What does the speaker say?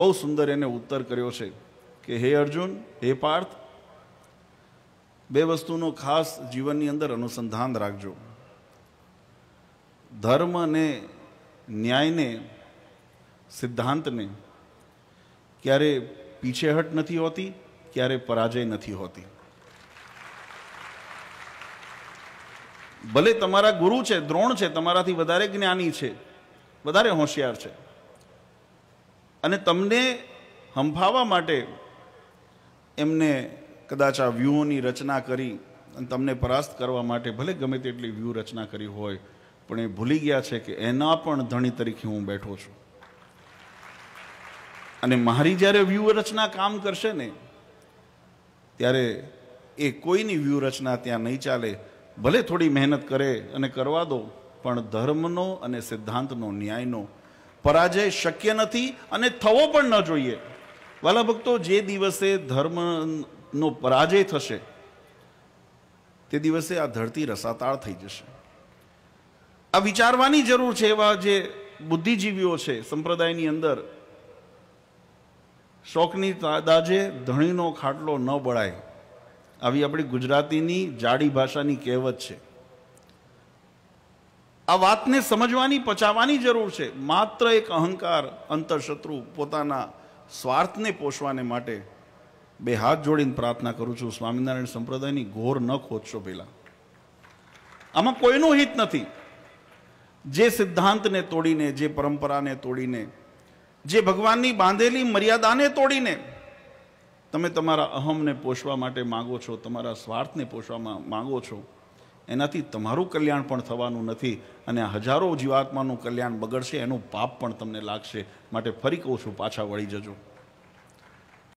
બહુ સુંદર એને ઉત્તર કર્યો છે કે હે અર્જુન હે પાર્થ બે વસ્તુનો ખાસ જીવનની અંદર અનુસંધાન રાખજો ધર્મ અને ન્યાયને સિદ્ધાંતને ક્યારે પીછેહટ નથી હોતી ક્યારે પરાજય નથી હોતી ભલે તમારા ગુરુ છે દ્રોણ છે તમારાથી વધારે જ્ઞાની છે વધારે હોશિયાર છે અને તમને હંફાવા માટે એમને કદાચ આ વ્યૂહોની રચના કરી અને તમને પરાસ્ત કરવા માટે ભલે ગમે તેટલી વ્યૂહ રચના કરી હોય પણ એ ભૂલી ગયા છે કે એના પણ ધણી તરીકે હું બેઠો છું અને મારી જ્યારે વ્યૂહરચના કામ કરશે ને ત્યારે એ કોઈની વ્યૂહરચના ત્યાં નહીં ચાલે ભલે થોડી મહેનત કરે અને કરવા દો પણ ધર્મનો અને સિદ્ધાંતનો ન્યાયનો પરાજય શક્ય નથી અને થવો પણ ન જોઈએ વાલા ભક્તો જે દિવસે ધર્મનો પરાજય થશે તે દિવસે આ ધરતી રસાતાળ થઈ જશે આ વિચારવાની જરૂર છે એવા જે બુદ્ધિજીવીઓ છે સંપ્રદાયની અંદર શોકની દાજે ધણીનો ખાટલો ન બળાય આવી આપણી ગુજરાતીની જાડી ભાષાની કહેવત છે આ વાતને સમજવાની પચાવવાની જરૂર છે માત્ર એક અહંકાર અંતરશત્રુ પોતાના સ્વાર્થને પોષવાને માટે બે હાથ જોડીને પ્રાર્થના કરું છું સ્વામિનારાયણ સંપ્રદાયની ઘોર ન ખોદશો પહેલાં આમાં કોઈનું હિત નથી જે સિદ્ધાંતને તોડીને જે પરંપરાને તોડીને જે ભગવાનની બાંધેલી મર્યાદાને તોડીને તમે તમારા અહમને પોષવા માટે માગો છો તમારા સ્વાર્થને પોષવા માગો છો એનાથી તમારું કલ્યાણ પણ થવાનું નથી અને હજારો જીવાત્માનું કલ્યાણ બગડશે એનું પાપ પણ તમને લાગશે માટે ફરી કહું છું પાછા વળી જજો